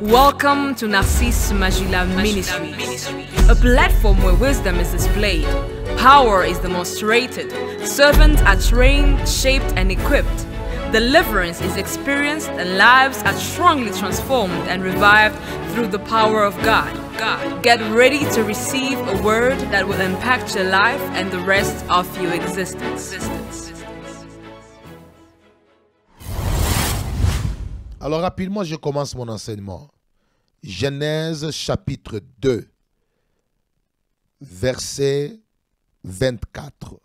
Welcome to Narcisse Magila Ministries, Ministry. a platform where wisdom is displayed, power is demonstrated, servants are trained, shaped, and equipped. Deliverance is experienced, and lives are strongly transformed and revived through the power of God. God. Get ready to receive a word that will impact your life and the rest of your existence. existence. Alors rapidement, je commence mon enseignement. Genèse chapitre 2, verset 24.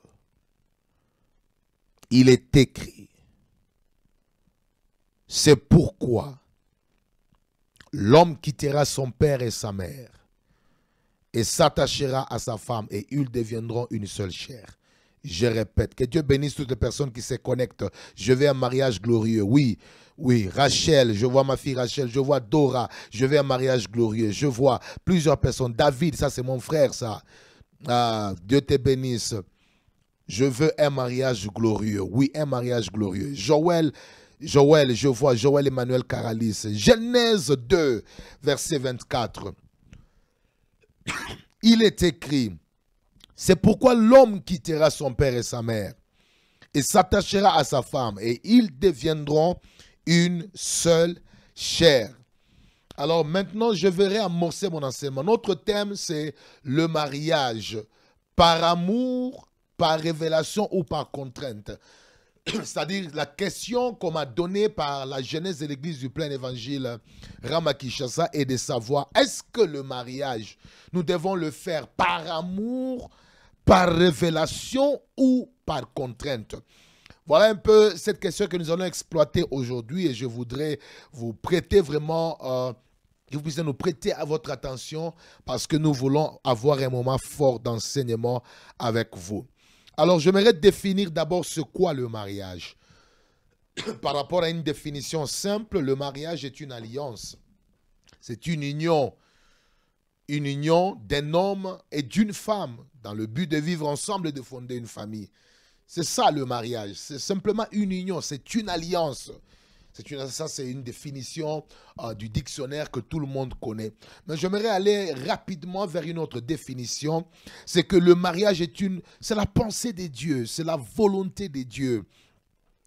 Il est écrit, c'est pourquoi l'homme quittera son père et sa mère et s'attachera à sa femme et ils deviendront une seule chair. Je répète, que Dieu bénisse toutes les personnes qui se connectent. Je vais un mariage glorieux. Oui, oui, Rachel, je vois ma fille Rachel, je vois Dora, je vais un mariage glorieux, je vois plusieurs personnes. David, ça c'est mon frère, ça. Ah, Dieu te bénisse. Je veux un mariage glorieux. Oui, un mariage glorieux. Joël, Joël, je vois Joël Emmanuel Caralis. Genèse 2, verset 24. Il est écrit, c'est pourquoi l'homme quittera son père et sa mère et s'attachera à sa femme et ils deviendront une seule chair. Alors maintenant, je verrai amorcer mon enseignement. Notre thème, c'est le mariage par amour, par révélation ou par contrainte. C'est-à-dire la question qu'on m'a donnée par la Genèse de l'Église du plein évangile Ramakishasa est de savoir est-ce que le mariage, nous devons le faire par amour, par révélation ou par contrainte voilà un peu cette question que nous allons exploiter aujourd'hui et je voudrais vous prêter vraiment... Euh, que vous puissiez nous prêter à votre attention parce que nous voulons avoir un moment fort d'enseignement avec vous. Alors, j'aimerais définir d'abord ce qu'est le mariage. Par rapport à une définition simple, le mariage est une alliance. C'est une union. Une union d'un homme et d'une femme dans le but de vivre ensemble et de fonder une famille. C'est ça le mariage. C'est simplement une union, c'est une alliance. C'est une, ça, c'est une définition euh, du dictionnaire que tout le monde connaît. Mais j'aimerais aller rapidement vers une autre définition. C'est que le mariage est une, c'est la pensée des dieux, c'est la volonté des dieux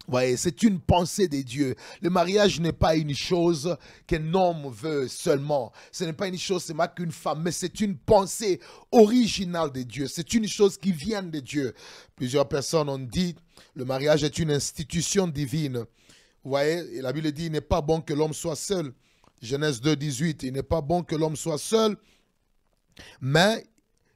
voyez, c'est une pensée de Dieu. Le mariage n'est pas une chose qu'un homme veut seulement. Ce n'est pas une chose seulement qu'une femme, mais c'est une pensée originale de Dieu. C'est une chose qui vient de Dieu. Plusieurs personnes ont dit, le mariage est une institution divine. Vous voyez, la Bible dit, il n'est pas bon que l'homme soit seul. Genèse 2, 18, il n'est pas bon que l'homme soit seul, mais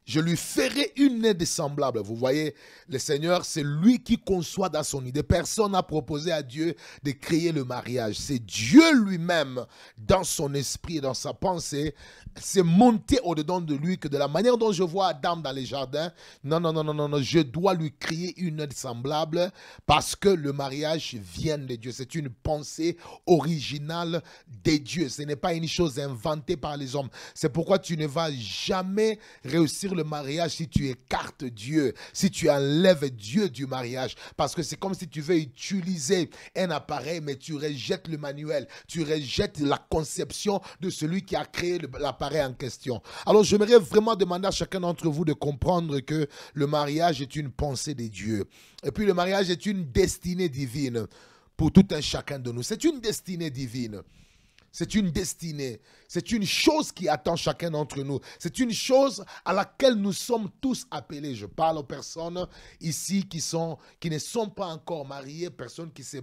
je lui ferai une aide semblable. Vous voyez, le Seigneur, c'est lui qui conçoit dans son idée. Personne n'a proposé à Dieu de créer le mariage. C'est Dieu lui-même, dans son esprit, dans sa pensée, c'est monté au-dedans de lui que de la manière dont je vois Adam dans les jardins, non, non, non, non, non, non, je dois lui créer une aide semblable parce que le mariage vient de Dieu. C'est une pensée originale des dieux. Ce n'est pas une chose inventée par les hommes. C'est pourquoi tu ne vas jamais réussir le mariage si tu écartes Dieu, si tu enlèves Dieu du mariage. Parce que c'est comme si tu veux utiliser un appareil, mais tu rejettes le manuel, tu rejettes la conception de celui qui a créé l'appareil en question. Alors j'aimerais vraiment demander à chacun d'entre vous de comprendre que le mariage est une pensée des dieux Et puis le mariage est une destinée divine pour tout un chacun de nous. C'est une destinée divine. C'est une destinée. C'est une chose qui attend chacun d'entre nous. C'est une chose à laquelle nous sommes tous appelés. Je parle aux personnes ici qui, sont, qui ne sont pas encore mariées, personnes qui se,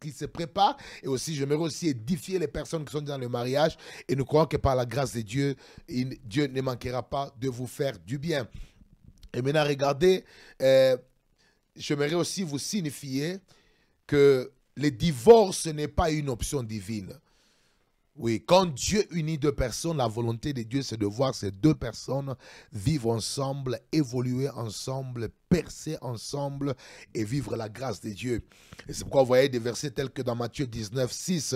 qui se préparent. Et aussi, j'aimerais aussi édifier les personnes qui sont dans le mariage. Et nous croyons que par la grâce de Dieu, Dieu ne manquera pas de vous faire du bien. Et maintenant, regardez, euh, j'aimerais aussi vous signifier que le divorce n'est pas une option divine. Oui, quand Dieu unit deux personnes, la volonté de Dieu, c'est de voir ces deux personnes vivre ensemble, évoluer ensemble, percer ensemble et vivre la grâce de Dieu. Et c'est pourquoi vous voyez des versets tels que dans Matthieu 19, 6,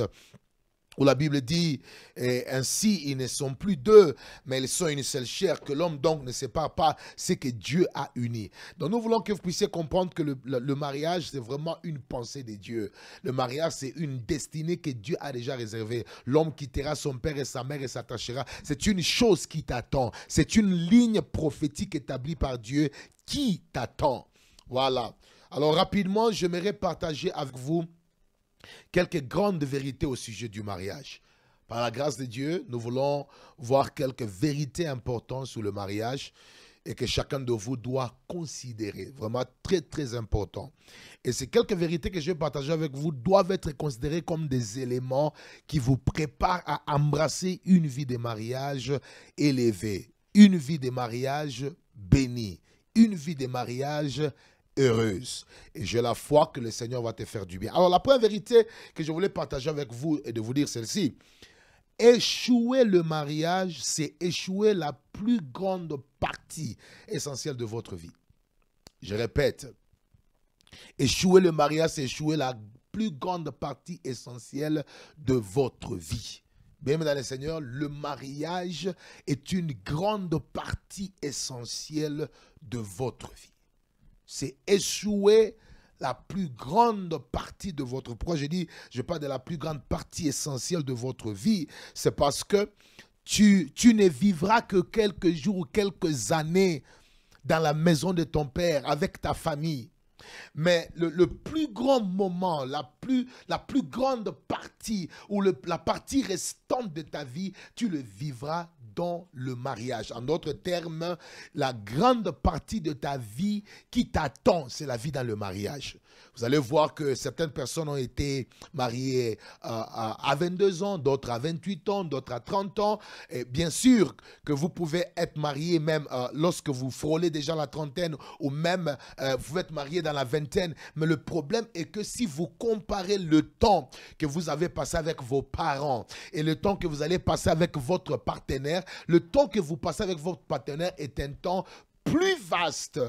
où la Bible dit, et eh, ainsi ils ne sont plus deux, mais ils sont une seule chair, que l'homme donc ne sépare pas ce que Dieu a uni. Donc nous voulons que vous puissiez comprendre que le, le mariage, c'est vraiment une pensée de Dieu. Le mariage, c'est une destinée que Dieu a déjà réservée. L'homme quittera son père et sa mère et s'attachera. C'est une chose qui t'attend. C'est une ligne prophétique établie par Dieu qui t'attend. Voilà. Alors rapidement, j'aimerais partager avec vous quelques grandes vérités au sujet du mariage. Par la grâce de Dieu, nous voulons voir quelques vérités importantes sur le mariage et que chacun de vous doit considérer. Vraiment très, très important. Et ces quelques vérités que je vais partager avec vous doivent être considérées comme des éléments qui vous préparent à embrasser une vie de mariage élevée, une vie de mariage bénie, une vie de mariage heureuse. Et j'ai la foi que le Seigneur va te faire du bien. Alors la première vérité que je voulais partager avec vous et de vous dire celle-ci. Échouer le mariage, c'est échouer la plus grande partie essentielle de votre vie. Je répète, échouer le mariage, c'est échouer la plus grande partie essentielle de votre vie. Bien, dans le Seigneur, le mariage est une grande partie essentielle de votre vie c'est échouer la plus grande partie de votre projet. Je dis, je parle de la plus grande partie essentielle de votre vie. C'est parce que tu, tu ne vivras que quelques jours ou quelques années dans la maison de ton père, avec ta famille. Mais le, plus grand moment, la plus, la plus grande partie ou la partie restante de ta vie, tu le vivras dans le mariage. En d'autres termes, la grande partie de ta vie qui t'attend, c'est la vie dans le mariage. Vous allez voir que certaines personnes ont été mariées euh, à 22 ans, d'autres à 28 ans, d'autres à 30 ans. Et bien sûr que vous pouvez être marié même euh, lorsque vous frôlez déjà la trentaine ou même euh, vous êtes marié dans la vingtaine. Mais le problème est que si vous comparez le temps que vous avez passé avec vos parents et le temps que vous allez passer avec votre partenaire, le temps que vous passez avec votre partenaire est un temps plus vaste,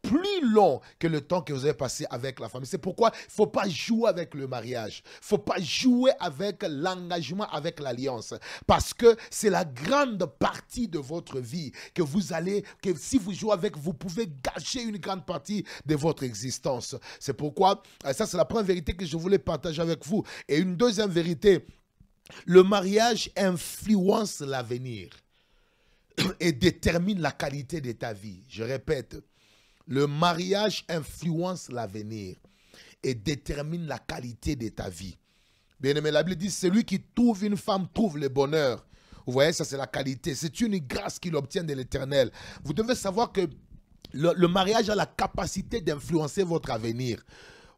plus long que le temps que vous avez passé avec la famille. C'est pourquoi il ne faut pas jouer avec le mariage. Il ne faut pas jouer avec l'engagement, avec l'alliance. Parce que c'est la grande partie de votre vie que vous allez, que si vous jouez avec, vous pouvez gâcher une grande partie de votre existence. C'est pourquoi, euh, ça c'est la première vérité que je voulais partager avec vous. Et une deuxième vérité le mariage influence l'avenir et détermine la qualité de ta vie. Je répète, le mariage influence l'avenir et détermine la qualité de ta vie. Bien aimé, la Bible dit, celui qui trouve une femme trouve le bonheur. Vous voyez, ça c'est la qualité. C'est une grâce qu'il obtient de l'Éternel. Vous devez savoir que le, le mariage a la capacité d'influencer votre avenir.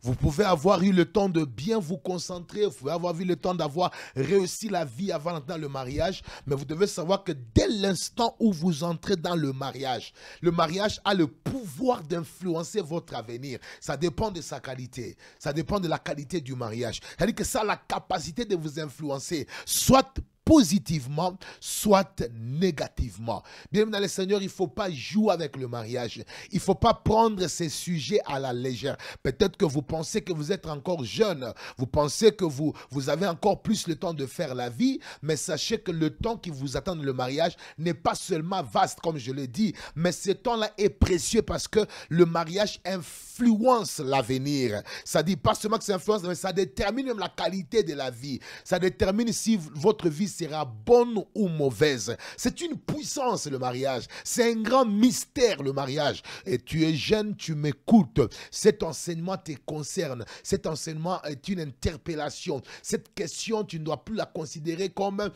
Vous pouvez avoir eu le temps de bien vous concentrer, vous pouvez avoir eu le temps d'avoir réussi la vie avant dans le mariage, mais vous devez savoir que dès l'instant où vous entrez dans le mariage, le mariage a le pouvoir d'influencer votre avenir. Ça dépend de sa qualité, ça dépend de la qualité du mariage. C'est-à-dire que ça a la capacité de vous influencer, soit positivement, soit négativement. Bienvenue dans le Seigneur, il ne faut pas jouer avec le mariage. Il ne faut pas prendre ces sujets à la légère. Peut-être que vous pensez que vous êtes encore jeune, vous pensez que vous, vous avez encore plus le temps de faire la vie, mais sachez que le temps qui vous attend le mariage n'est pas seulement vaste, comme je l'ai dit, mais ce temps-là est précieux parce que le mariage influence l'avenir. Ça dit pas seulement que ça influence, mais ça détermine même la qualité de la vie. Ça détermine si votre vie sera bonne ou mauvaise. C'est une puissance le mariage. C'est un grand mystère le mariage. Et tu es jeune, tu m'écoutes. Cet enseignement te concerne. Cet enseignement est une interpellation. Cette question, tu ne dois plus la considérer comme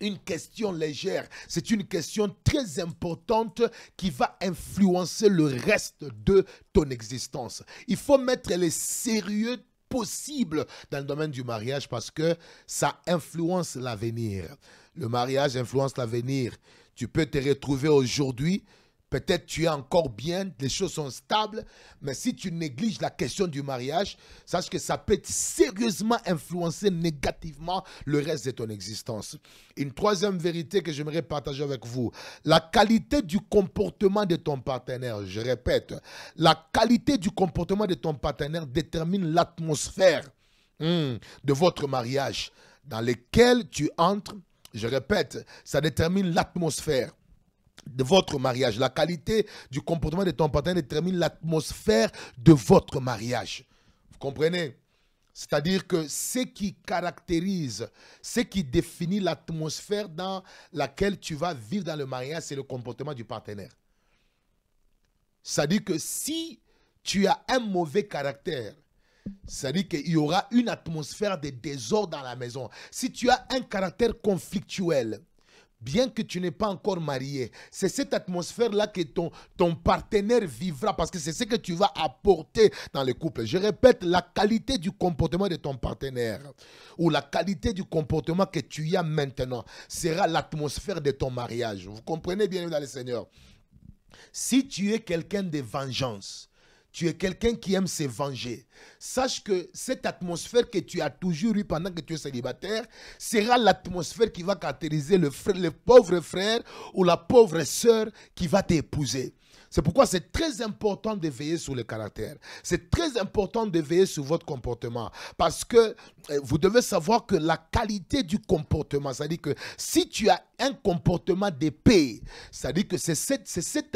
une question légère, c'est une question très importante qui va influencer le reste de ton existence. Il faut mettre les sérieux possible dans le domaine du mariage parce que ça influence l'avenir. Le mariage influence l'avenir. Tu peux te retrouver aujourd'hui Peut-être tu es encore bien, les choses sont stables, mais si tu négliges la question du mariage, sache que ça peut sérieusement influencer négativement le reste de ton existence. Une troisième vérité que j'aimerais partager avec vous, la qualité du comportement de ton partenaire, je répète, la qualité du comportement de ton partenaire détermine l'atmosphère hmm, de votre mariage dans lequel tu entres. Je répète, ça détermine l'atmosphère de votre mariage. La qualité du comportement de ton partenaire détermine l'atmosphère de votre mariage. Vous comprenez c'est-à-dire que ce qui caractérise, ce qui définit l'atmosphère dans laquelle tu vas vivre dans le mariage, c'est le comportement du partenaire. C'est-à-dire que si tu as un mauvais caractère, c'est-à-dire qu'il y aura une atmosphère de désordre dans la maison. Si tu as un caractère conflictuel, bien que tu n'es pas encore marié, c'est cette atmosphère-là que ton, partenaire vivra parce que c'est ce que tu vas apporter dans le couple. Je répète, la qualité du comportement de ton partenaire ou la qualité du comportement que tu as maintenant sera l'atmosphère de ton mariage. Vous comprenez bien dans le Seigneur. Si tu es quelqu'un de vengeance, tu es quelqu'un qui aime se venger. Sache que cette atmosphère que tu as toujours eue pendant que tu es célibataire sera l'atmosphère qui va caractériser le, le pauvre frère ou la pauvre sœur qui va t'épouser. C'est pourquoi c'est très important de veiller sur le caractère. C'est très important de veiller sur votre comportement. Parce que euh, vous devez savoir que la qualité du comportement, c'est-à-dire que si tu as un comportement d'épée, c'est-à-dire que c'est cette,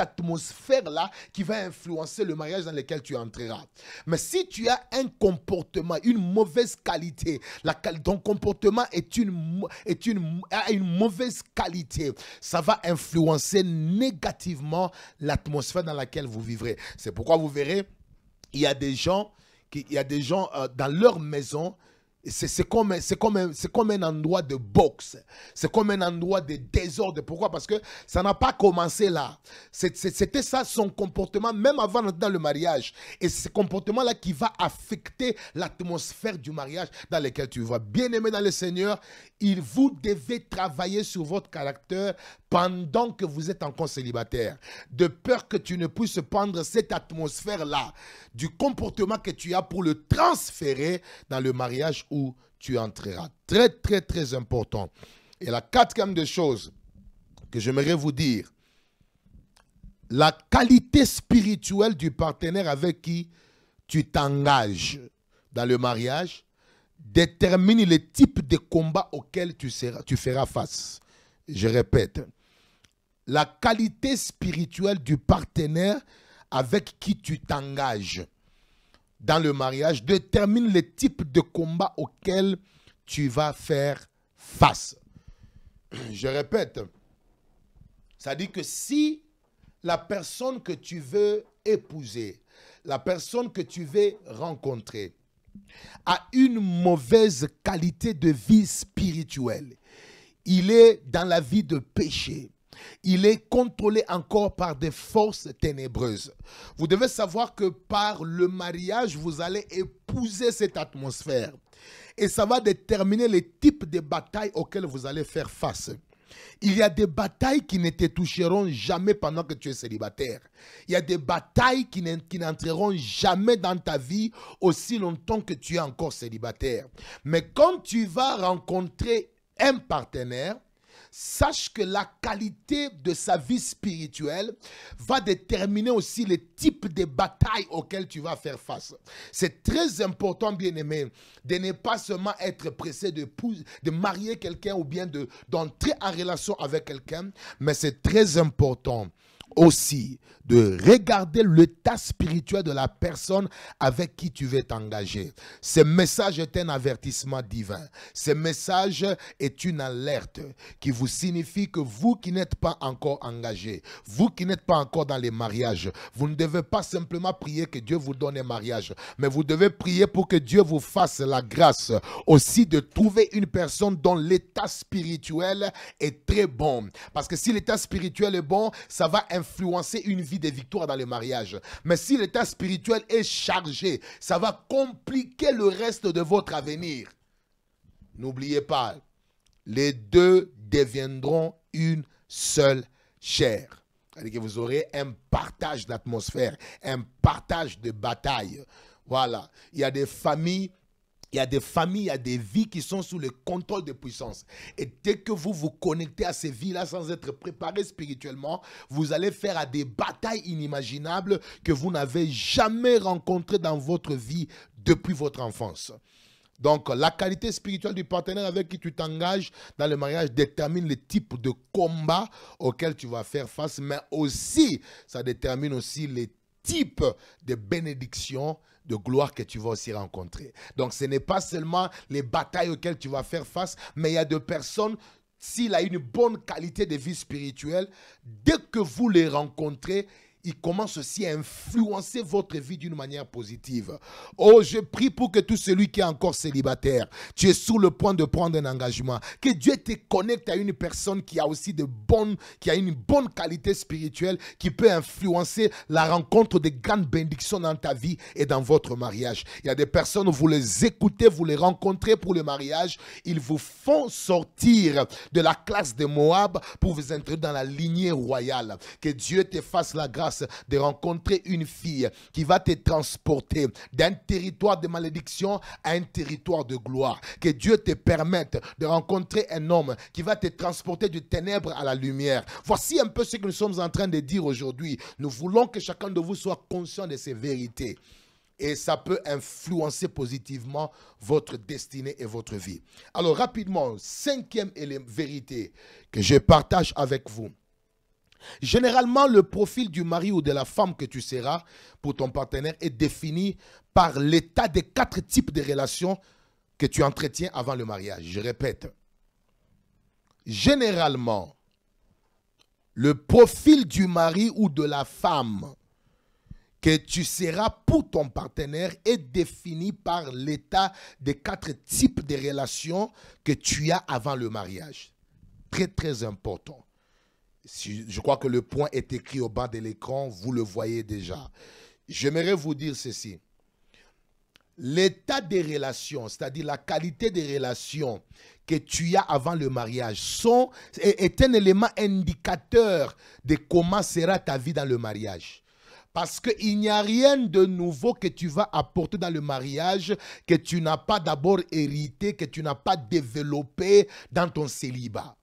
atmosphère-là qui va influencer le mariage dans lequel tu entreras. Mais si tu as un comportement, une mauvaise qualité, la, ton comportement est une, est une, a une mauvaise qualité, ça va influencer négativement l'atmosphère dans laquelle vous vivrez. C'est pourquoi vous verrez, il y a des gens, qui, il y a des gens euh, dans leur maison, c'est comme, c'est comme, c'est comme, un endroit de boxe. C'est comme un endroit de désordre. Pourquoi Parce que ça n'a pas commencé là. C'était ça son comportement, même avant dans le mariage. Et ce comportement-là qui va affecter l'atmosphère du mariage dans lequel tu vas. Bien aimé dans le Seigneur, il vous devez travailler sur votre caractère pendant que vous êtes encore célibataire, de peur que tu ne puisses prendre cette atmosphère-là du comportement que tu as pour le transférer dans le mariage où tu entreras. Très, très, très important. Et la quatrième chose choses que j'aimerais vous dire, la qualité spirituelle du partenaire avec qui tu t'engages dans le mariage détermine le type de combat auquel tu, seras, tu feras face. Je répète, la qualité spirituelle du partenaire avec qui tu t'engages dans le mariage détermine le type de combat auquel tu vas faire face. Je répète, ça dit que si la personne que tu veux épouser, la personne que tu veux rencontrer, a une mauvaise qualité de vie spirituelle. Il est dans la vie de péché. Il est contrôlé encore par des forces ténébreuses. Vous devez savoir que par le mariage, vous allez épouser cette atmosphère. Et ça va déterminer le type de bataille auxquelles vous allez faire face. Il y a des batailles qui ne te toucheront jamais pendant que tu es célibataire. Il y a des batailles qui n'entreront jamais dans ta vie aussi longtemps que tu es encore célibataire. Mais quand tu vas rencontrer un partenaire, sache que la qualité de sa vie spirituelle va déterminer aussi le type de bataille auquel tu vas faire face. C'est très important, bien-aimé, de ne pas seulement être pressé de, de marier quelqu'un ou bien d'entrer en relation avec quelqu'un, mais c'est très important aussi de regarder l'état spirituel de la personne avec qui tu veux t'engager. Ce message est un avertissement divin. Ce message est une alerte qui vous signifie que vous qui n'êtes pas encore engagé, vous qui n'êtes pas encore dans les mariages, vous ne devez pas simplement prier que Dieu vous donne un mariage, mais vous devez prier pour que Dieu vous fasse la grâce aussi de trouver une personne dont l'état spirituel est très bon. Parce que si l'état spirituel est bon, ça va influencer une vie de victoire dans le mariage. Mais si l'état spirituel est chargé, ça va compliquer le reste de votre avenir. N'oubliez pas, les deux deviendront une seule chair. cest que vous aurez un partage d'atmosphère, un partage de bataille. Voilà. Il y a des familles il y a des familles, il y a des vies qui sont sous le contrôle des puissances. Et dès que vous vous connectez à ces vies-là sans être préparé spirituellement, vous allez faire des batailles inimaginables que vous n'avez jamais rencontrées dans votre vie depuis votre enfance. Donc, la qualité spirituelle du partenaire avec qui tu t'engages dans le mariage détermine le type de combat auquel tu vas faire face, mais aussi, ça détermine aussi les types de bénédictions de gloire que tu vas aussi rencontrer. Donc ce n'est pas seulement les batailles auxquelles tu vas faire face, mais il y a des personnes, s'il a une bonne qualité de vie spirituelle, dès que vous les rencontrez, il commence aussi à influencer votre vie d'une manière positive. Oh, je prie pour que tout celui qui est encore célibataire, tu es sur le point de prendre un engagement, que Dieu te connecte à une personne qui a aussi de bonnes, qui a une bonne qualité spirituelle, qui peut influencer la rencontre des grandes bénédictions dans ta vie et dans votre mariage. Il y a des personnes, vous les écoutez, vous les rencontrez pour le mariage, ils vous font sortir de la classe de Moab pour vous introduire dans la lignée royale. Que Dieu te fasse la grâce de rencontrer une fille qui va te transporter d'un territoire de malédiction à un territoire de gloire. Que Dieu te permette de rencontrer un homme qui va te transporter du ténèbre à la lumière. Voici un peu ce que nous sommes en train de dire aujourd'hui. Nous voulons que chacun de vous soit conscient de ces vérités et ça peut influencer positivement votre destinée et votre vie. Alors rapidement, cinquième vérité que je partage avec vous, Généralement, le profil du mari ou de la femme que tu seras pour ton partenaire est défini par l'état des quatre types de relations que tu entretiens avant le mariage. Je répète. Généralement, le profil du mari ou de la femme que tu seras pour ton partenaire est défini par l'état des quatre types de relations que tu as avant le mariage. Très, très important je crois que le point est écrit au bas de l'écran, vous le voyez déjà. J'aimerais vous dire ceci. L'état des relations, c'est-à-dire la qualité des relations que tu as avant le mariage, sont, est un élément indicateur de comment sera ta vie dans le mariage. Parce qu'il n'y a rien de nouveau que tu vas apporter dans le mariage que tu n'as pas d'abord hérité, que tu n'as pas développé dans ton célibat.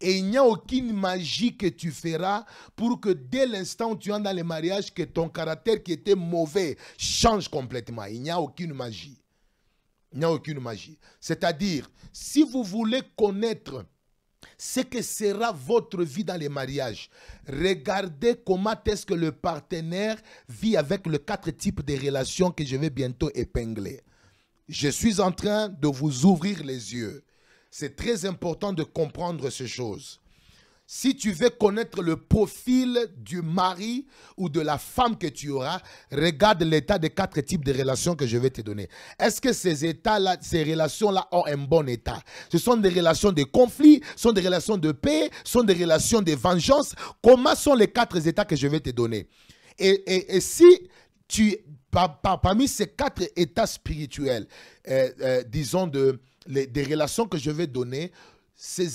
Et il n'y a aucune magie que tu feras pour que dès l'instant où tu entres dans les mariages que ton caractère qui était mauvais change complètement. Il n'y a aucune magie. Il n'y a aucune magie. C'est-à-dire, si vous voulez connaître ce que sera votre vie dans les mariages. Regardez comment est-ce que le partenaire vit avec les quatre types de relations que je vais bientôt épingler. Je suis en train de vous ouvrir les yeux. C'est très important de comprendre ces choses. Si tu veux connaître le profil du mari ou de la femme que tu auras, regarde l'état des quatre types de relations que je vais te donner. Est-ce que ces états-là, ces relations-là ont un bon état Ce sont des relations de conflit, sont des relations de paix, sont des relations de vengeance. Comment sont les quatre états que je vais te donner et, si tu, parmi ces quatre états spirituels, euh, euh, disons de les, des relations que je vais donner, ces,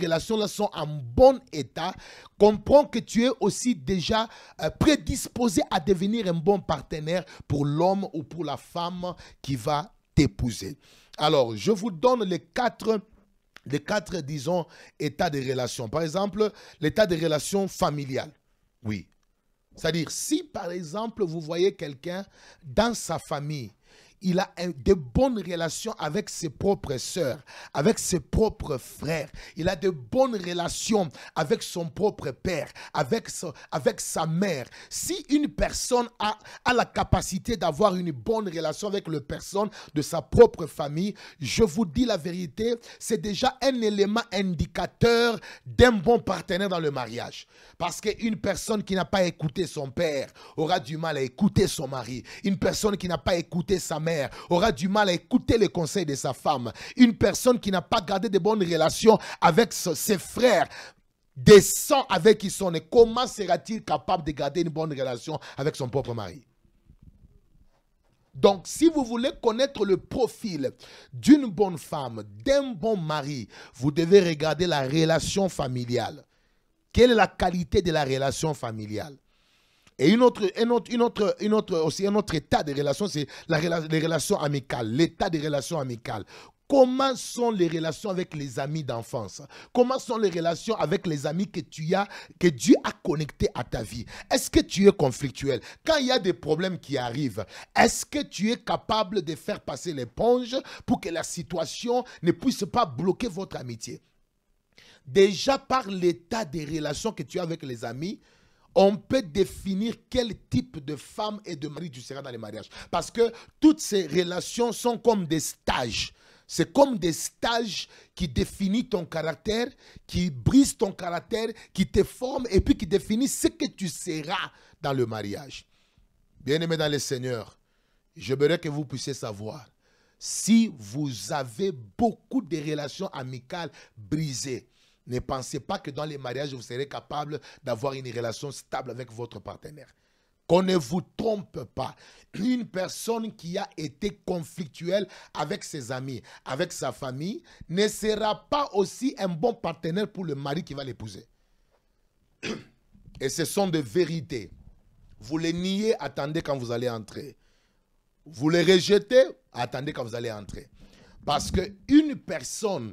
relations-là sont en bon état, comprends que tu es aussi déjà euh, prédisposé à devenir un bon partenaire pour l'homme ou pour la femme qui va t'épouser. Alors, je vous donne les quatre les quatre, disons, états de relations. Par exemple, l'état de relations familiales. Oui. C'est-à-dire, si par exemple, vous voyez quelqu'un dans sa famille il a euh, de bonnes relations avec ses propres soeurs, avec ses propres frères. Il a de bonnes relations avec son propre père, avec, avec sa mère. Si une personne a, a la capacité d'avoir une bonne relation avec le personne de sa propre famille, je vous dis la vérité, c'est déjà un élément indicateur d'un bon partenaire dans le mariage. Parce qu'une personne qui n'a pas écouté son père aura du mal à écouter son mari. Une personne qui n'a pas écouté sa mère aura du mal à écouter les conseils de sa femme. Une personne qui n'a pas gardé de bonnes relations avec ses frères descend avec qui son Comment sera-t-il capable de garder une bonne relation avec son propre mari donc, si vous voulez connaître le profil d'une bonne femme, d'un bon mari, vous devez regarder la relation familiale. Quelle est la qualité de la relation familiale et une autre, une autre, une autre, une autre, aussi un autre état des relations, c'est la, les relations amicales, l'état des relations amicales. Comment sont les relations avec les amis d'enfance Comment sont les relations avec les amis que tu as, que Dieu a connectés à ta vie Est-ce que tu es conflictuel Quand il y a des problèmes qui arrivent, est-ce que tu es capable de faire passer l'éponge pour que la situation ne puisse pas bloquer votre amitié Déjà par l'état des relations que tu as avec les amis, on peut définir quel type de femme et de mari tu seras dans les mariages. Parce que toutes ces relations sont comme des stages. C'est comme des stages qui définissent ton caractère, qui brisent ton caractère, qui te forment et puis qui définissent ce que tu seras dans le mariage. Bien-aimés dans le Seigneur, j'aimerais que vous puissiez savoir si vous avez beaucoup de relations amicales brisées, ne pensez pas que dans les mariages, vous serez capable d'avoir une relation stable avec votre partenaire. Qu'on ne vous trompe pas. Une personne qui a été conflictuelle avec ses amis, avec sa famille, ne sera pas aussi un bon partenaire pour le mari qui va l'épouser. Et ce sont des vérités. Vous les niez, attendez quand vous allez entrer. Vous les rejetez, attendez quand vous allez entrer. Parce qu'une personne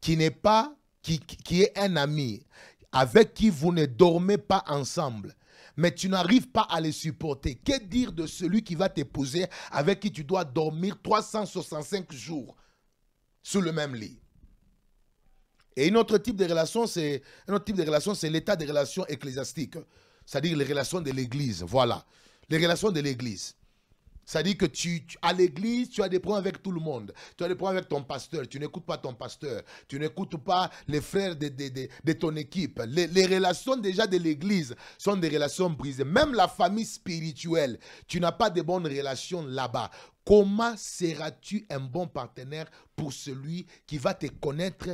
qui n'est pas qui, est un ami, avec qui vous ne dormez pas ensemble, mais tu n'arrives pas à les supporter. Que dire de celui qui va t'épouser, avec qui tu dois dormir 365 jours sous le même lit Et un autre type de relation, c'est l'état des relations ecclésiastiques, c'est-à-dire les relations de l'Église. Voilà, les relations de l'Église cest à que tu, à l'église, tu as des problèmes avec tout le monde. Tu as des problèmes avec ton pasteur. Tu n'écoutes pas ton pasteur. Tu n'écoutes pas les frères de, ton équipe. Les, relations déjà de l'église sont des relations brisées. Même la famille spirituelle, tu n'as pas de bonnes relations là-bas. Comment seras-tu un bon partenaire pour celui qui va te connaître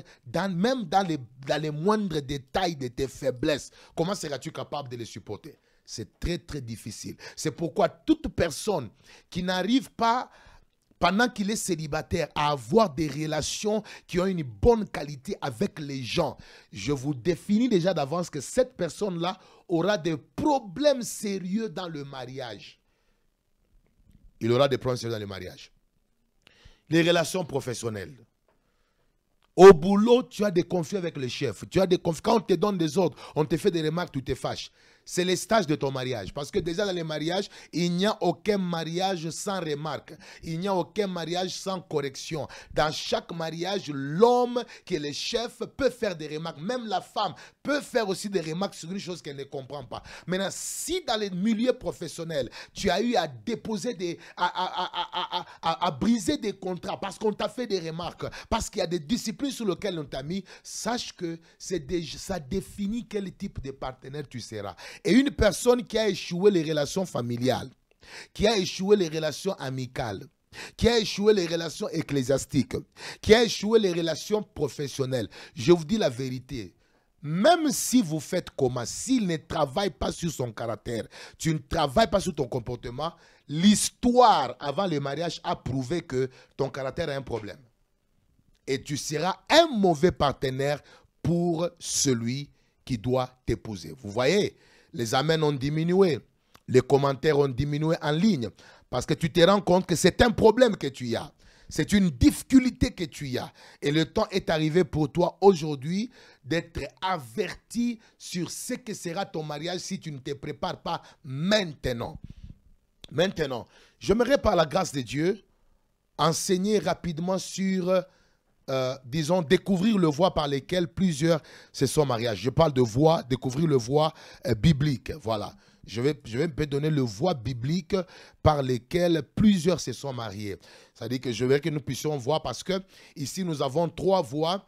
même dans les, dans les moindres détails de tes faiblesses Comment seras-tu capable de les supporter c'est très, très difficile. C'est pourquoi toute personne qui n'arrive pas, pendant qu'il est célibataire, à avoir des relations qui ont une bonne qualité avec les gens, je vous définis déjà d'avance que cette personne-là aura des problèmes sérieux dans le mariage. Il aura des problèmes sérieux dans le mariage. Les relations professionnelles. Au boulot, tu as des conflits avec le chef. Tu as des conflits. Quand on te donne des ordres, on te fait des remarques, tu te fâches c'est les stages de ton mariage. Parce que déjà dans les mariages, il n'y a aucun mariage sans remarque. Il n'y a aucun mariage sans correction. Dans chaque mariage, l'homme qui est le chef peut faire des remarques. Même la femme peut faire aussi des remarques sur une chose qu'elle ne comprend pas. Maintenant, si dans les milieux professionnels, tu as eu à déposer des... à, briser des contrats parce qu'on t'a fait des remarques, parce qu'il y a des disciplines sur lesquelles on t'a mis, sache que c'est ça définit quel type de partenaire tu seras. Et une personne qui a échoué les relations familiales, qui a échoué les relations amicales, qui a échoué les relations ecclésiastiques, qui a échoué les relations professionnelles. Je vous dis la vérité. Même si vous faites comment, s'il ne travaille pas sur son caractère, tu ne travailles pas sur ton comportement, l'histoire avant le mariage a prouvé que ton caractère a un problème. Et tu seras un mauvais partenaire pour celui qui doit t'épouser. Vous voyez les amens ont diminué, les commentaires ont diminué en ligne, parce que tu te rends compte que c'est un problème que tu as. C'est une difficulté que tu as. Et le temps est arrivé pour toi aujourd'hui d'être averti sur ce que sera ton mariage si tu ne te prépares pas maintenant. Maintenant, j'aimerais par la grâce de Dieu enseigner rapidement sur euh, disons, découvrir le voie par lesquelles plusieurs se sont mariés. Je parle de voie, découvrir le voie euh, biblique. Voilà. Je vais, je vais me donner le voie biblique par lequel plusieurs se sont mariés. C'est-à-dire que je veux que nous puissions voir parce que ici, nous avons trois voies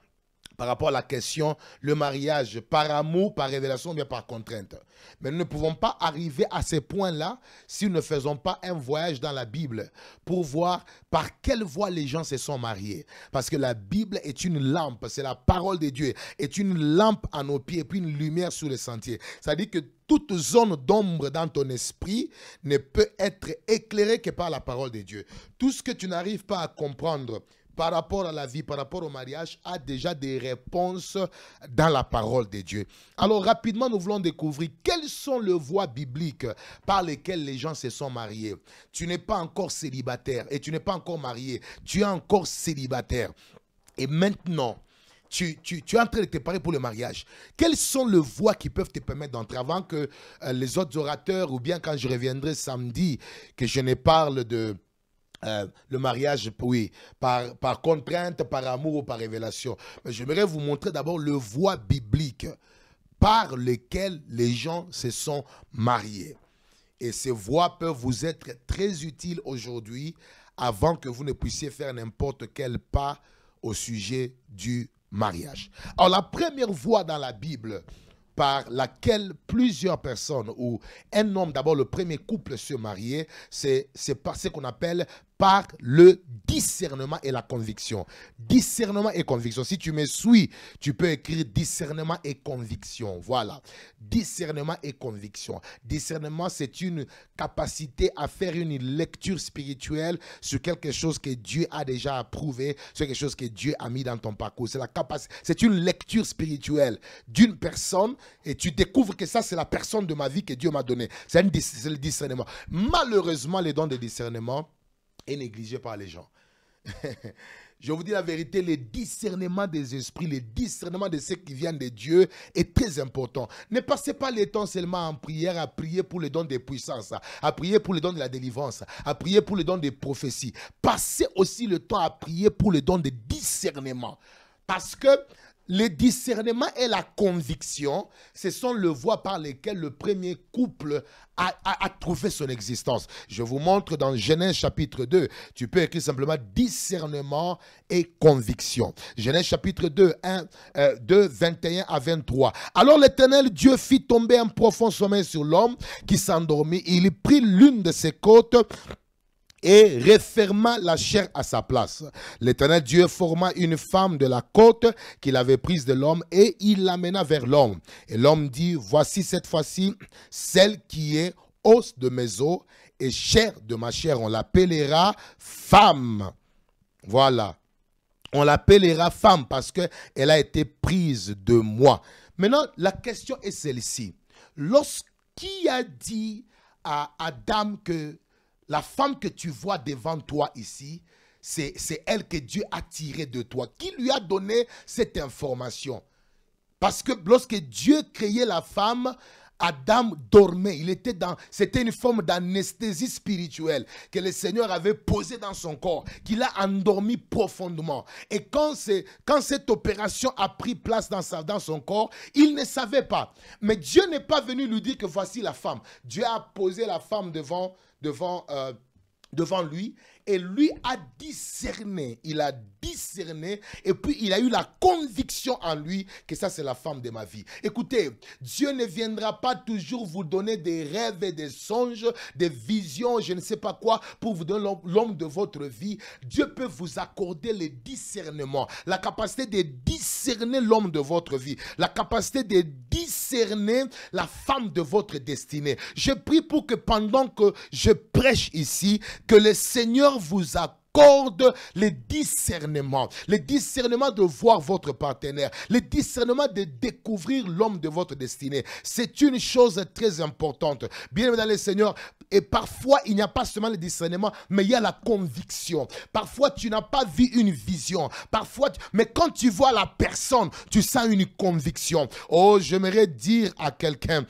par rapport à la question, le mariage par amour, par révélation bien par contrainte. Mais nous ne pouvons pas arriver à ces points-là si nous ne faisons pas un voyage dans la Bible pour voir par quelle voie les gens se sont mariés. Parce que la Bible est une lampe, c'est la parole de Dieu, est une lampe à nos pieds et puis une lumière sur le sentier. C'est-à-dire que toute zone d'ombre dans ton esprit ne peut être éclairée que par la parole de Dieu. Tout ce que tu n'arrives pas à comprendre, par rapport à la vie, par rapport au mariage, a déjà des réponses dans la parole de Dieu. Alors rapidement, nous voulons découvrir quelles sont les voies bibliques par lesquelles les gens se sont mariés. Tu n'es pas encore célibataire et tu n'es pas encore marié. Tu es encore célibataire. Et maintenant, tu, es en train de te préparer pour le mariage. Quelles sont les voies qui peuvent te permettre d'entrer avant que euh, les autres orateurs, ou bien quand je reviendrai samedi, que je ne parle de, euh, le mariage, oui, par, par contrainte, par amour ou par révélation. Mais j'aimerais vous montrer d'abord le voie biblique par lequel les gens se sont mariés. Et ces voies peuvent vous être très utiles aujourd'hui avant que vous ne puissiez faire n'importe quel pas au sujet du mariage. Alors la première voie dans la Bible par laquelle plusieurs personnes ou un homme, d'abord le premier couple se marier, c'est par ce qu'on appelle par le discernement et la conviction. Discernement et conviction. Si tu me suis, tu peux écrire discernement et conviction. Voilà. Discernement et conviction. Discernement, c'est une capacité à faire une lecture spirituelle sur quelque chose que Dieu a déjà approuvé, sur quelque chose que Dieu a mis dans ton parcours. C'est la capacité, c'est une lecture spirituelle d'une personne et tu découvres que ça, c'est la personne de ma vie que Dieu m'a donnée. C'est le discernement. Malheureusement, les dons de discernement, et négligé par les gens. Je vous dis la vérité, le discernement des esprits, le discernement de ce qui vient de Dieu est très important. Ne passez pas le temps seulement en prière, à prier pour le don des puissances, à prier pour le don de la délivrance, à prier pour le don des prophéties. Passez aussi le temps à prier pour le don de discernement. Parce que le discernement et la conviction, ce sont les voies par lesquelles le premier couple a, trouvé son existence. Je vous montre dans Genèse chapitre 2, tu peux écrire simplement discernement et conviction. Genèse chapitre 2, 1, 21 à 23. Alors l'Éternel Dieu fit tomber un profond sommeil sur l'homme qui s'endormit. Il prit l'une de ses côtes et referma la chair à sa place. L'éternel Dieu forma une femme de la côte qu'il avait prise de l'homme et il l'amena vers l'homme. Et l'homme dit, voici cette fois-ci celle qui est os de mes os et chair de ma chair. On l'appellera femme. Voilà. On l'appellera femme parce qu'elle a été prise de moi. Maintenant, la question est celle-ci. Lorsqu'il a dit à Adam que la femme que tu vois devant toi ici, c'est elle que Dieu a tirée de toi. Qui lui a donné cette information Parce que lorsque Dieu créait la femme, Adam dormait, il était dans, c'était une forme d'anesthésie spirituelle que le Seigneur avait posée dans son corps, qu'il a endormi profondément. Et quand, quand cette opération a pris place dans, sa, dans son corps, il ne savait pas. Mais Dieu n'est pas venu lui dire que voici la femme. Dieu a posé la femme devant, devant, euh, devant lui et lui a discerné, il a discerné, et puis il a eu la conviction en lui que ça c'est la femme de ma vie. Écoutez, Dieu ne viendra pas toujours vous donner des rêves et des songes, des visions, je ne sais pas quoi, pour vous donner l'homme de votre vie. Dieu peut vous accorder le discernement, la capacité de discerner l'homme de votre vie, la capacité de discerner la femme de votre destinée. Je prie pour que pendant que je prêche ici, que le Seigneur vous accorde le discernement, le discernement de voir votre partenaire, le discernement de découvrir l'homme de votre destinée. C'est une chose très importante. Bien dans le Seigneur, et parfois, il n'y a pas seulement le discernement, mais il y a la conviction. Parfois, tu n'as pas vu une vision. Parfois, mais quand tu vois la personne, tu sens une conviction. Oh, j'aimerais dire à quelqu'un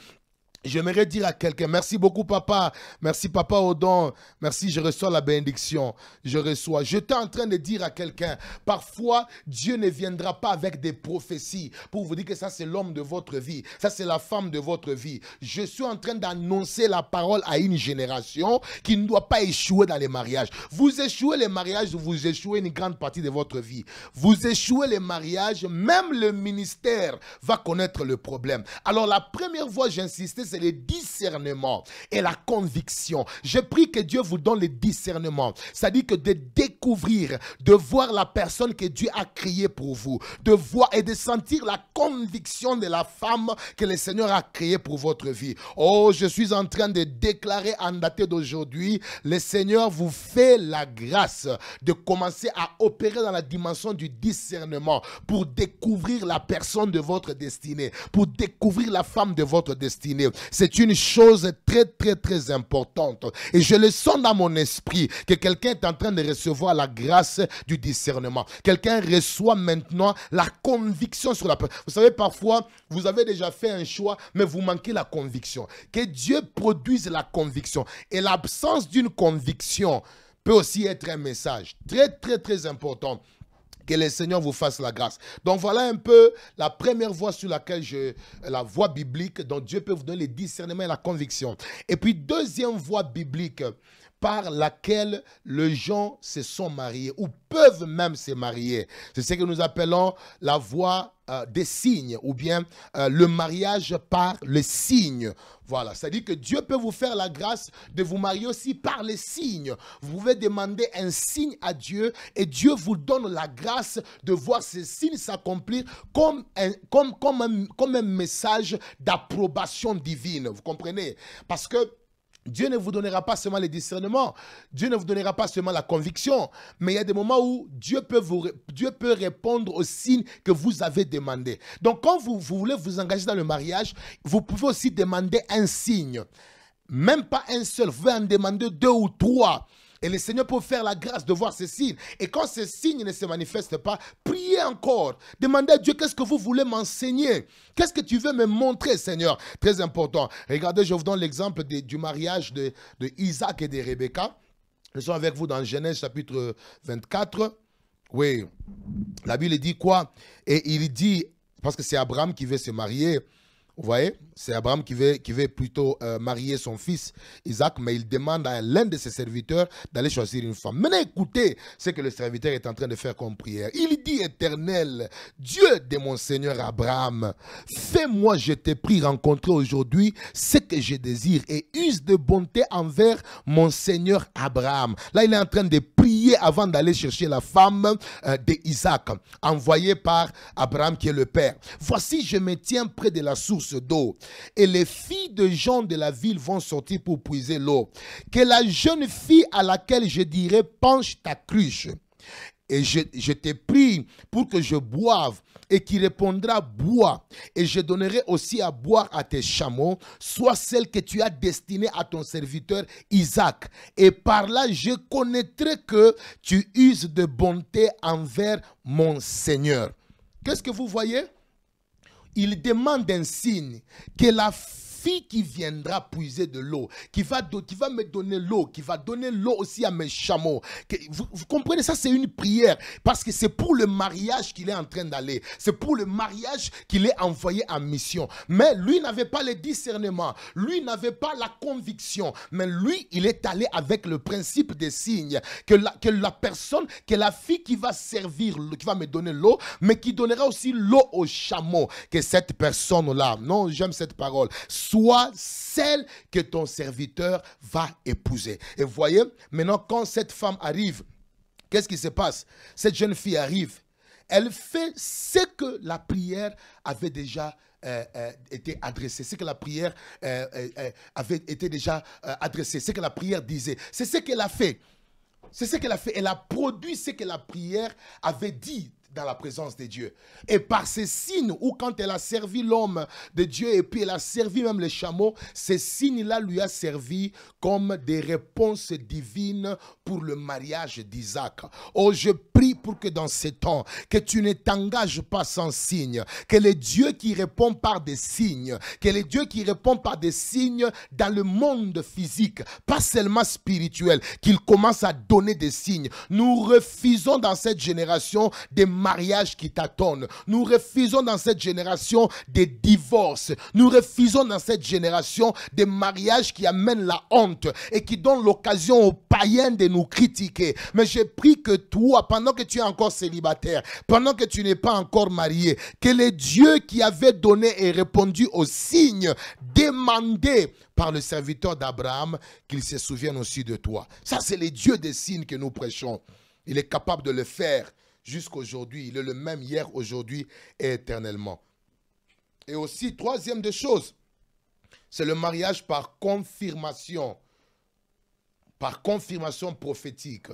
J'aimerais dire à quelqu'un, merci beaucoup papa, merci papa Odon, merci, je reçois la bénédiction, je reçois. J'étais en train de dire à quelqu'un, parfois Dieu ne viendra pas avec des prophéties pour vous dire que ça c'est l'homme de votre vie, ça c'est la femme de votre vie. Je suis en train d'annoncer la parole à une génération qui ne doit pas échouer dans les mariages. Vous échouez les mariages, vous échouez une grande partie de votre vie. Vous échouez les mariages, même le ministère va connaître le problème. Alors la première fois j'insistais, c'est le discernement et la conviction. Je prie que Dieu vous donne le discernement, c'est-à-dire que de découvrir, de voir la personne que Dieu a créée pour vous, de voir et de sentir la conviction de la femme que le Seigneur a créée pour votre vie. Oh, je suis en train de déclarer en date d'aujourd'hui, le Seigneur vous fait la grâce de commencer à opérer dans la dimension du discernement pour découvrir la personne de votre destinée, pour découvrir la femme de votre destinée c'est une chose très, très, très importante. Et je le sens dans mon esprit que quelqu'un est en train de recevoir la grâce du discernement. Quelqu'un reçoit maintenant la conviction sur la personne. Vous savez, parfois, vous avez déjà fait un choix, mais vous manquez la conviction. Que Dieu produise la conviction. Et l'absence d'une conviction peut aussi être un message très, très, très important. Que le Seigneur vous fasse la grâce. Donc voilà un peu la première voie sur laquelle je, la voie biblique, dont Dieu peut vous donner le discernement et la conviction. Et puis deuxième voie biblique par laquelle les gens se sont mariés ou peuvent même se marier. C'est ce que nous appelons la voie euh, des signes ou bien euh, le mariage par les signes. Voilà, c'est-à-dire que Dieu peut vous faire la grâce de vous marier aussi par les signes. Vous pouvez demander un signe à Dieu et Dieu vous donne la grâce de voir ces signes s'accomplir comme un, comme, comme comme un message d'approbation divine. Vous comprenez Parce que Dieu ne vous donnera pas seulement le discernement, Dieu ne vous donnera pas seulement la conviction, mais il y a des moments où Dieu peut, vous, répondre aux signes que vous avez demandé. Donc quand vous, vous voulez vous engager dans le mariage, vous pouvez aussi demander un signe. Même pas un seul, vous pouvez en demander deux ou trois. Et le Seigneur peut faire la grâce de voir ces signes. Et quand ces signes ne se manifestent pas, priez encore. Demandez à Dieu, qu'est-ce que vous voulez m'enseigner Qu'est-ce que tu veux me montrer, Seigneur Très important. Regardez, je vous donne l'exemple du mariage de, Isaac et de Rebecca. Nous sommes avec vous dans Genèse chapitre 24. Oui, la Bible dit quoi Et il dit, parce que c'est Abraham qui veut se marier, vous voyez C'est Abraham qui veut, qui plutôt euh, marier son fils Isaac, mais il demande à l'un de ses serviteurs d'aller choisir une femme. Maintenant, écoutez ce que le serviteur est en train de faire comme prière. Il dit, Éternel, Dieu de mon Seigneur Abraham, fais-moi, je te prie, rencontrer aujourd'hui ce que je désire et use de bonté envers mon Seigneur Abraham. Là, il est en train de prier avant d'aller chercher la femme euh, de Isaac, envoyée par Abraham qui est le père. Voici, je me tiens près de la source d'eau, et les filles de gens de la ville vont sortir pour puiser l'eau. Que la jeune fille à laquelle je dirai penche ta cruche et je, te prie pour que je boive. Et qui répondra, bois. Et je donnerai aussi à boire à tes chameaux, soit celle que tu as destinée à ton serviteur Isaac. Et par là, je connaîtrai que tu uses de bonté envers mon Seigneur. Qu'est-ce que vous voyez Il demande un signe que la fille qui viendra puiser de l'eau, qui va, qui va me donner l'eau, qui va donner l'eau aussi à mes chameaux. Vous, comprenez, ça c'est une prière, parce que c'est pour le mariage qu'il est en train d'aller. C'est pour le mariage qu'il est envoyé en mission. Mais lui n'avait pas le discernement, lui n'avait pas la conviction, mais lui, il est allé avec le principe des signes, que la, que la personne, que la fille qui va servir, qui va me donner l'eau, mais qui donnera aussi l'eau aux chameaux, que cette personne-là, non, j'aime cette parole, Sois celle que ton serviteur va épouser. Et voyez, maintenant quand cette femme arrive, qu'est-ce qui se passe Cette jeune fille arrive, elle fait ce que la prière avait déjà euh, euh, été adressée. Ce que la prière euh, avait été déjà adressée, Ce que la prière disait. C'est ce qu'elle a fait. C'est ce qu'elle a fait. Elle a produit ce que la prière avait dit dans la présence de Dieu. Et par ces signes, ou quand elle a servi l'homme de Dieu et puis elle a servi même les chameaux, ces signes-là lui a servi comme des réponses divines pour le mariage d'Isaac. Oh, je prie pour que dans ces temps, que tu ne t'engages pas sans signe, que les Dieu qui répond par des signes, que les dieux qui répondent par des signes dans le monde physique, pas seulement spirituel, qu'il commence à donner des signes. Nous refusons dans cette génération des mariage qui tâtonnent. Nous refusons dans cette génération des divorces. Nous refusons dans cette génération des mariages qui amènent la honte et qui donnent l'occasion aux païens de nous critiquer. Mais j'ai pris que toi, pendant que tu es encore célibataire, pendant que tu n'es pas encore marié, que les dieux qui avaient donné et répondu aux signes demandés par le serviteur d'Abraham, qu'ils se souviennent aussi de toi. Ça, c'est les dieux des signes que nous prêchons. Il est capable de le faire jusqu'aujourd'hui. Il est le même hier, aujourd'hui et éternellement. Et aussi, troisième des choses, c'est le mariage par confirmation. Par confirmation prophétique.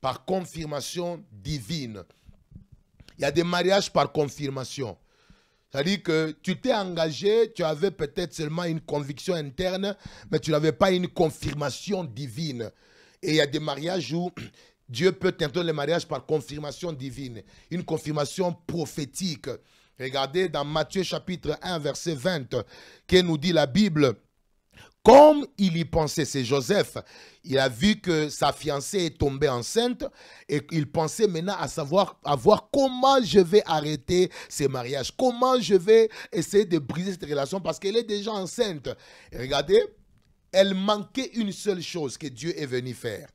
Par confirmation divine. Il y a des mariages par confirmation. C'est-à-dire que tu t'es engagé, tu avais peut-être seulement une conviction interne, mais tu n'avais pas une confirmation divine. Et il y a des mariages où Dieu peut tenter le mariage par confirmation divine, une confirmation prophétique. Regardez dans Matthieu chapitre 1, verset 20, que nous dit la Bible. Comme il y pensait, c'est Joseph, il a vu que sa fiancée est tombée enceinte et il pensait maintenant à savoir à voir comment je vais arrêter ce mariage, comment je vais essayer de briser cette relation parce qu'elle est déjà enceinte. regardez, elle manquait une seule chose que Dieu est venu faire.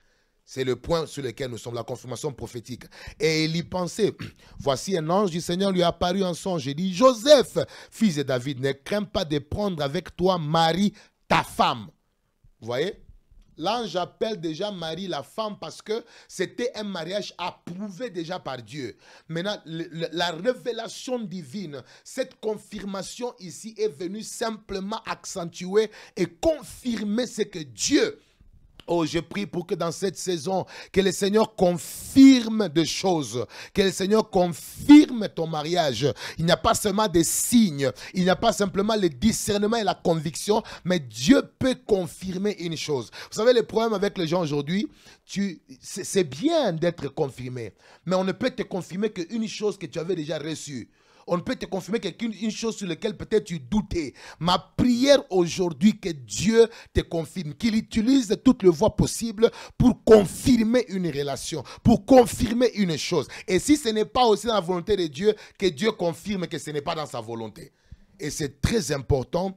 C'est le point sur lequel nous sommes, la confirmation prophétique. Et il y pensait. Voici un ange du Seigneur lui apparut en songe et dit, Joseph, fils de David, ne crains pas de prendre avec toi Marie, ta femme. Vous voyez L'ange appelle déjà Marie la femme parce que c'était un mariage approuvé déjà par Dieu. Maintenant, la révélation divine, cette confirmation ici est venue simplement accentuer et confirmer ce que Dieu Oh, je prie pour que dans cette saison, que le Seigneur confirme des choses, que le Seigneur confirme ton mariage. Il n'y a pas seulement des signes, il n'y a pas simplement le discernement et la conviction, mais Dieu peut confirmer une chose. Vous savez, le problème avec les gens aujourd'hui, c'est bien d'être confirmé, mais on ne peut te confirmer qu'une chose que tu avais déjà reçue on peut te confirmer une chose sur laquelle peut-être tu doutais. Ma prière aujourd'hui, que Dieu te confirme, qu'il utilise toutes les voies possibles pour confirmer une relation, pour confirmer une chose. Et si ce n'est pas aussi dans la volonté de Dieu, que Dieu confirme que ce n'est pas dans sa volonté. Et c'est très important.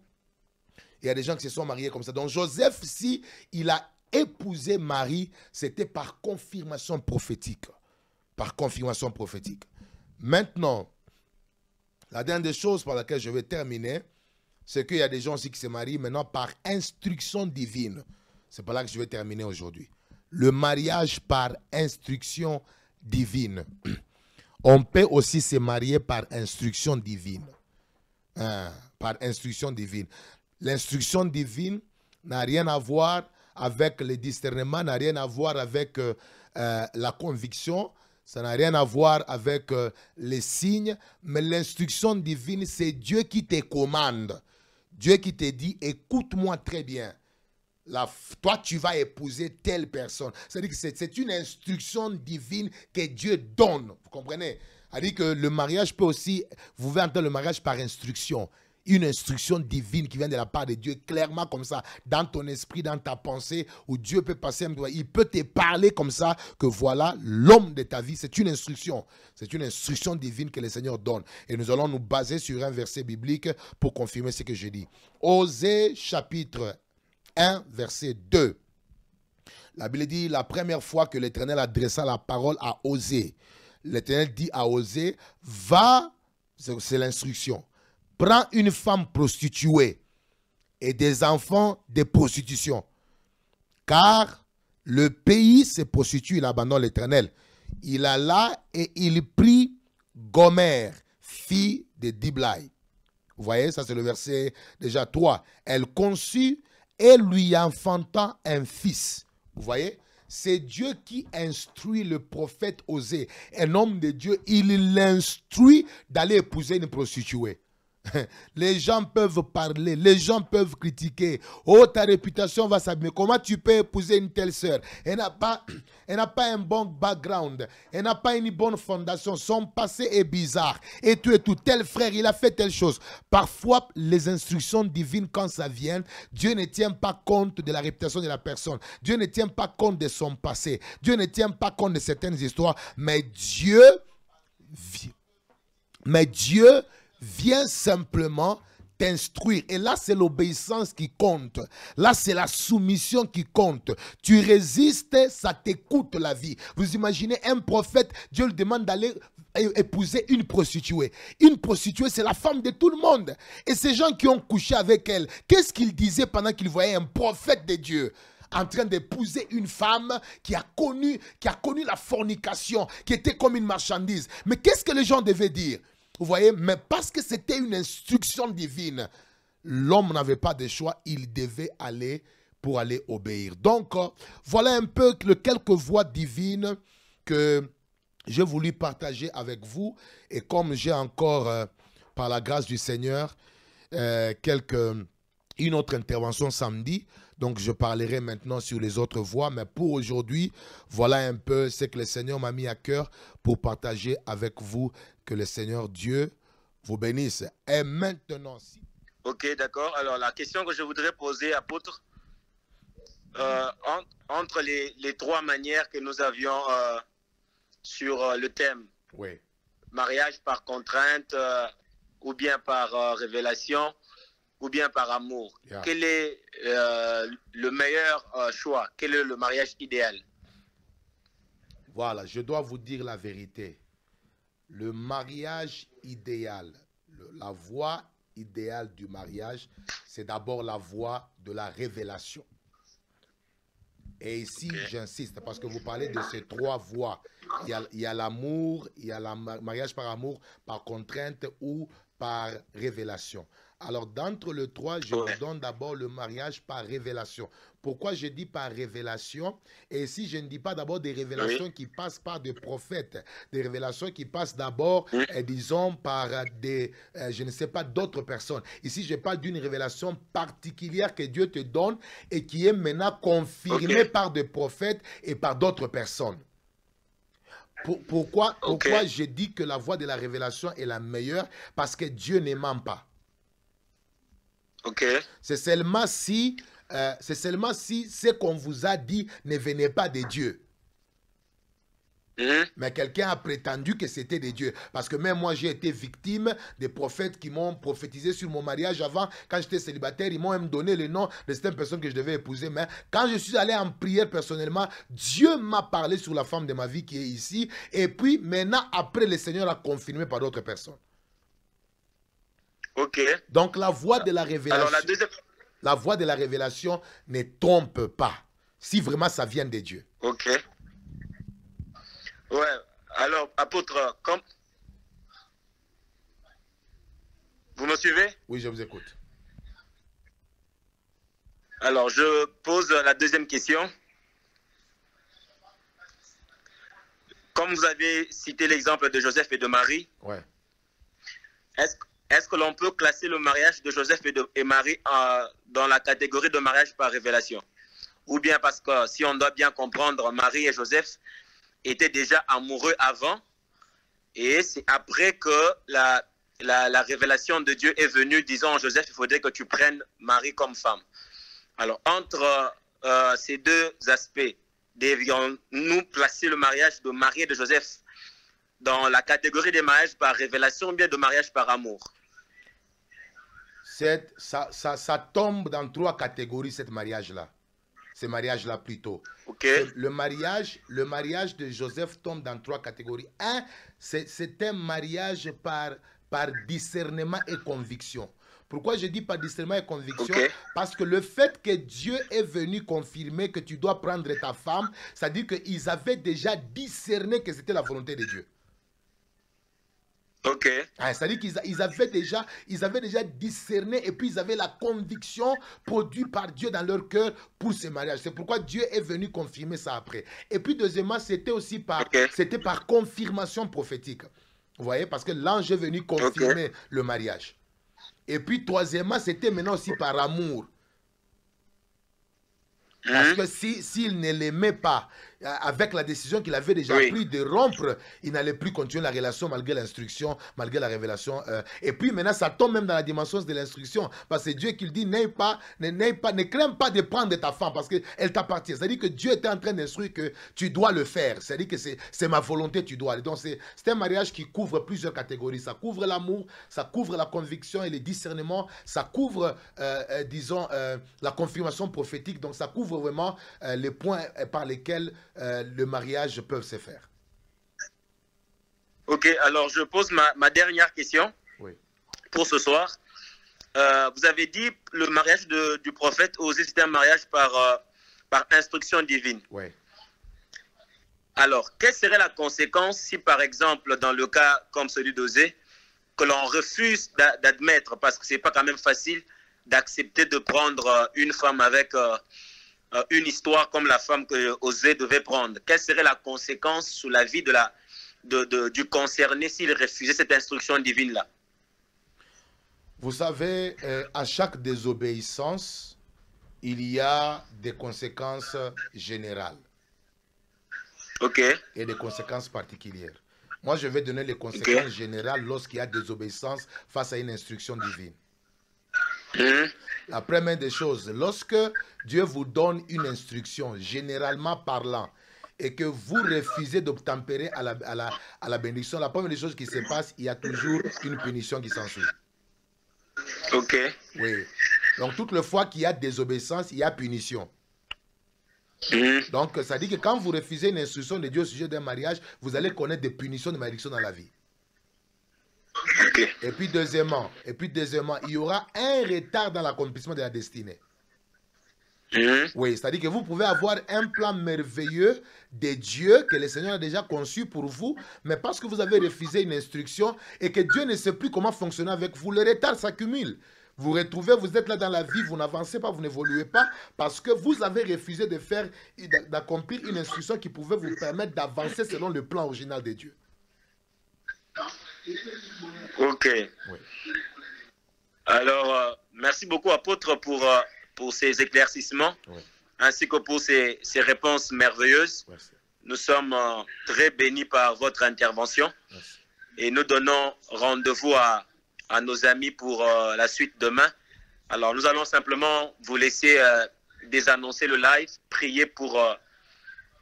Il y a des gens qui se sont mariés comme ça. Donc Joseph, si il a épousé Marie, c'était par confirmation prophétique. Par confirmation prophétique. Maintenant, la dernière des choses par laquelle je vais terminer, c'est qu'il y a des gens aussi qui se marient maintenant par instruction divine. C'est par là que je vais terminer aujourd'hui. Le mariage par instruction divine. On peut aussi se marier par instruction divine. Hein, par instruction divine. L'instruction divine n'a rien à voir avec le discernement, n'a rien à voir avec euh, euh, la conviction, ça n'a rien à voir avec euh, les signes, mais l'instruction divine, c'est Dieu qui te commande. Dieu qui te dit, écoute-moi très bien. La, toi, tu vas épouser telle personne. C'est-à-dire que c'est une instruction divine que Dieu donne. Vous comprenez C'est-à-dire que le mariage peut aussi, vous pouvez entendre le mariage par instruction une instruction divine qui vient de la part de Dieu, clairement comme ça, dans ton esprit, dans ta pensée, où Dieu peut passer, un doigt, il peut te parler comme ça, que voilà l'homme de ta vie. C'est une instruction. C'est une instruction divine que le Seigneur donne. Et nous allons nous baser sur un verset biblique pour confirmer ce que j'ai dit. Osée chapitre 1, verset 2. La Bible dit, la première fois que l'Éternel adressa la parole à Osée, l'Éternel dit à Osée, va, c'est l'instruction prend une femme prostituée et des enfants de prostitution. Car le pays se prostitue, il abandonne l'éternel. Il alla et il prit Gomer, fille de Diblaï. Vous voyez, ça c'est le verset déjà 3. Elle conçut et lui enfanta un fils. Vous voyez, c'est Dieu qui instruit le prophète Osée, un homme de Dieu. Il l'instruit d'aller épouser une prostituée. Les gens peuvent parler, les gens peuvent critiquer. Oh, ta réputation va s'abîmer. Comment tu peux épouser une telle sœur Elle n'a pas, elle n'a pas un bon background. Elle n'a pas une bonne fondation. Son passé est bizarre. Et tu es tout tel frère, il a fait telle chose. Parfois, les instructions divines, quand ça vient, Dieu ne tient pas compte de la réputation de la personne. Dieu ne tient pas compte de son passé. Dieu ne tient pas compte de certaines histoires. Mais Dieu, mais Dieu Viens simplement t'instruire. Et là, c'est l'obéissance qui compte. Là, c'est la soumission qui compte. Tu résistes, ça t'écoute la vie. Vous imaginez un prophète, Dieu lui demande d'aller épouser une prostituée. Une prostituée, c'est la femme de tout le monde. Et ces gens qui ont couché avec elle, qu'est-ce qu'ils disaient pendant qu'ils voyaient un prophète de Dieu en train d'épouser une femme qui a connu, qui a connu la fornication, qui était comme une marchandise. Mais qu'est-ce que les gens devaient dire vous voyez, mais parce que c'était une instruction divine, l'homme n'avait pas de choix, il devait aller pour aller obéir. Donc, euh, voilà un peu le quelques voix divines que j'ai voulu partager avec vous. Et comme j'ai encore, euh, par la grâce du Seigneur, euh, une autre intervention samedi, donc je parlerai maintenant sur les autres voies. Mais pour aujourd'hui, voilà un peu ce que le Seigneur m'a mis à cœur pour partager avec vous que le Seigneur Dieu vous bénisse. Et maintenant, si. Ok, d'accord. Alors, la question que je voudrais poser, apôtre, euh, entre les, trois manières que nous avions euh, sur euh, le thème mariage par contrainte, ou bien par révélation, ou bien par amour, quel est le meilleur choix Quel est le mariage idéal Voilà, je dois vous dire la vérité le mariage idéal, la voie idéale du mariage, c'est d'abord la voie de la révélation. Et ici, j'insiste, parce que vous parlez de ces trois voies. Il y a l'amour, il y a le mariage par amour, par contrainte ou par révélation. Alors, d'entre les trois, je vous donne d'abord le mariage par révélation. Pourquoi je dis par révélation Et si je ne dis pas d'abord des révélations qui passent par des prophètes, des révélations qui passent d'abord, eh, disons, par des, eh, je ne sais pas, d'autres personnes. Ici, je parle d'une révélation particulière que Dieu te donne et qui est maintenant confirmée par des prophètes et par d'autres personnes. pourquoi, pourquoi je dis que la voie de la révélation est la meilleure Parce que Dieu ne ment pas. Ok. C'est seulement si euh, c'est seulement si ce qu'on vous a dit ne venait pas de Dieu. Mm-hmm. Mais quelqu'un a prétendu que c'était de Dieu. Parce que même moi, j'ai été victime des prophètes qui m'ont prophétisé sur mon mariage avant. Quand j'étais célibataire, ils m'ont même donné le nom de certaines personnes que je devais épouser. Mais quand je suis allé en prière personnellement, Dieu m'a parlé sur la femme de ma vie qui est ici. Et puis maintenant, après, le Seigneur a confirmé par d'autres personnes. Ok. Donc la voie de la révélation la voix de la révélation ne trompe pas, si vraiment ça vient de Dieu. Ok. Ouais, alors, apôtre, comme... Vous me suivez Oui, je vous écoute. Alors, je pose la deuxième question. Comme vous avez cité l'exemple de Joseph et de Marie, est-ce est-ce que l'on peut classer le mariage de Joseph et, de, Marie euh, dans la catégorie de mariage par révélation Ou bien parce que si on doit bien comprendre, Marie et Joseph étaient déjà amoureux avant, et c'est après que la, révélation de Dieu est venue, disant Joseph, il faudrait que tu prennes Marie comme femme. Alors, entre euh, ces deux aspects, devions-nous placer le mariage de Marie et de Joseph dans la catégorie des mariages par révélation ou bien de mariage par amour ça, ça, tombe dans trois catégories, cette mariage-là. Ce mariage-là plutôt. Le, mariage, le mariage de Joseph tombe dans trois catégories. Un, c'est un mariage par, par discernement et conviction. Pourquoi je dis par discernement et conviction Parce que le fait que Dieu est venu confirmer que tu dois prendre ta femme, ça dit dire qu'ils avaient déjà discerné que c'était la volonté de Dieu. Ok. Ah, c'est-à-dire qu'ils avaient, déjà, avaient déjà discerné et puis ils avaient la conviction produite par Dieu dans leur cœur pour ce mariage. C'est pourquoi Dieu est venu confirmer ça après. Et puis deuxièmement, c'était aussi par, par confirmation prophétique. Vous voyez, parce que l'ange est venu confirmer le mariage. Et puis troisièmement, c'était maintenant aussi par amour. Parce hmm. que s'il ne l'aimait pas, euh, avec la décision qu'il avait déjà prise de rompre, il n'allait plus continuer la relation malgré l'instruction, malgré la révélation. Euh, et puis maintenant, ça tombe même dans la dimension de l'instruction, parce que Dieu qui dit, n'aime pas, pas, ne crains pas de prendre ta femme, parce qu'elle t'appartient. C'est-à-dire que Dieu était en train d'instruire que tu dois le faire. C'est-à-dire que c'est ma volonté, tu dois aller. Donc c'est un mariage qui couvre plusieurs catégories. Ça couvre l'amour, ça couvre la conviction et le discernement. ça couvre, euh, disons, la confirmation prophétique. Donc ça couvre vraiment les points par lesquels euh, le mariage peut se faire. Ok, alors je pose ma, ma dernière question oui. pour ce soir. Euh, vous avez dit le mariage de, du prophète osait c'était un mariage par, euh, par instruction divine. Oui. Alors, quelle serait la conséquence si, par exemple, dans le cas comme celui d'Osée, que l'on refuse d'admettre, parce que ce n'est pas quand même facile d'accepter de prendre une femme avec euh, une histoire comme la femme que Osée devait prendre Quelle serait la conséquence sur la vie de la, du concerné s'il refusait cette instruction divine-là Vous savez, euh, à chaque désobéissance, il y a des conséquences générales. OK. Et des conséquences particulières. Moi, je vais donner les conséquences générales lorsqu'il y a désobéissance face à une instruction divine. La première des choses, lorsque Dieu vous donne une instruction, généralement parlant, et que vous refusez d'obtempérer à la, à, la, à bénédiction, la première des choses qui se passe, il y a toujours une punition qui s'ensuit. Ok. Oui. Donc, toute le fois qu'il y a désobéissance, il y a punition. Mm-hmm. Donc, ça dit que quand vous refusez une instruction de Dieu au sujet d'un mariage, vous allez connaître des punitions de malédiction dans la vie. Et puis deuxièmement, et puis deuxièmement, il y aura un retard dans l'accomplissement de la destinée. Mhm. Oui, c'est-à-dire que vous pouvez avoir un plan merveilleux de Dieu que le Seigneur a déjà conçu pour vous, mais parce que vous avez refusé une instruction et que Dieu ne sait plus comment fonctionner avec vous, le retard s'accumule. Vous retrouvez, vous êtes là dans la vie, vous n'avancez pas, vous n'évoluez pas parce que vous avez refusé de faire, d'accomplir une instruction qui pouvait vous permettre d'avancer selon le plan original de Dieu. Ok. Alors, euh, merci beaucoup, apôtre, pour, euh, pour ces éclaircissements, ainsi que pour ces, ces réponses merveilleuses. Nous sommes euh, très bénis par votre intervention et nous donnons rendez-vous à, nos amis pour la suite demain. Alors, nous allons simplement vous laisser désannoncer le live, prier pour,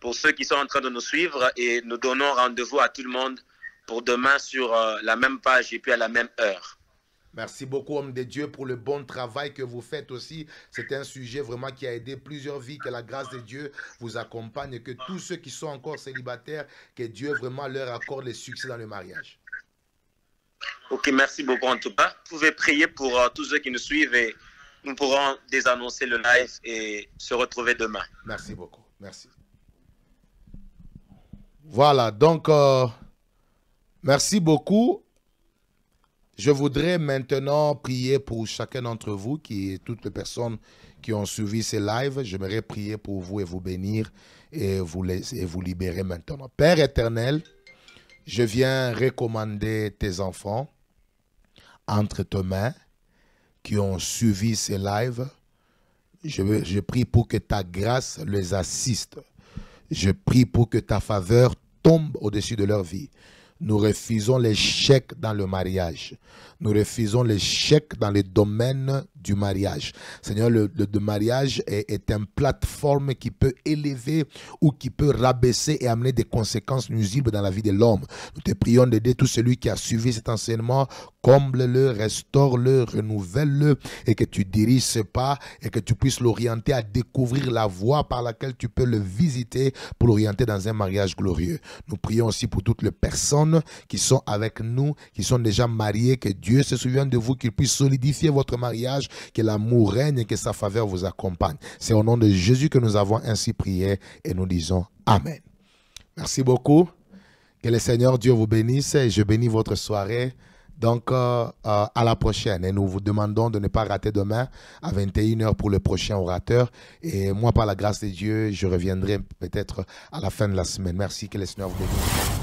pour ceux qui sont en train de nous suivre et nous donnons rendez-vous à tout le monde pour demain sur euh, la même page et puis à la même heure. Merci beaucoup, homme de Dieu, pour le bon travail que vous faites aussi. C'est un sujet vraiment qui a aidé plusieurs vies, que la grâce de Dieu vous accompagne et que tous ceux qui sont encore célibataires, que Dieu vraiment leur accorde le succès dans le mariage. Ok, merci beaucoup en tout cas. Vous pouvez prier pour euh, tous ceux qui nous suivent et nous pourrons désannoncer le live et se retrouver demain. Merci beaucoup. Merci. Voilà, donc... Euh, Merci beaucoup. Je voudrais maintenant prier pour chacun d'entre vous, qui toutes les personnes qui ont suivi ces lives. J'aimerais prier pour vous et vous bénir et vous, laisser, et vous libérer maintenant. Père éternel, je viens recommander tes enfants entre tes mains qui ont suivi ces lives. Je, je prie pour que ta grâce les assiste. Je prie pour que ta faveur tombe au-dessus de leur vie. Nous refusons l'échec dans le mariage. Nous refusons l'échec dans le domaine du mariage. Seigneur, le, mariage est, est, une plateforme qui peut élever ou qui peut rabaisser et amener des conséquences nuisibles dans la vie de l'homme. Nous te prions d'aider tout celui qui a suivi cet enseignement. Comble-le, restaure-le, renouvelle-le et que tu diriges ce pas et que tu puisses l'orienter à découvrir la voie par laquelle tu peux le visiter pour l'orienter dans un mariage glorieux. Nous prions aussi pour toutes les personnes qui sont avec nous, qui sont déjà mariées, que Dieu Dieu se souvienne de vous, qu'il puisse solidifier votre mariage, que l'amour règne et que sa faveur vous accompagne. C'est au nom de Jésus que nous avons ainsi prié et nous disons Amen. Merci beaucoup. Que le Seigneur Dieu vous bénisse et je bénis votre soirée. Donc, euh, euh, à la prochaine. Et nous vous demandons de ne pas rater demain à 21h pour le prochain orateur. Et moi, par la grâce de Dieu, je reviendrai peut-être à la fin de la semaine. Merci. Que le Seigneur vous bénisse.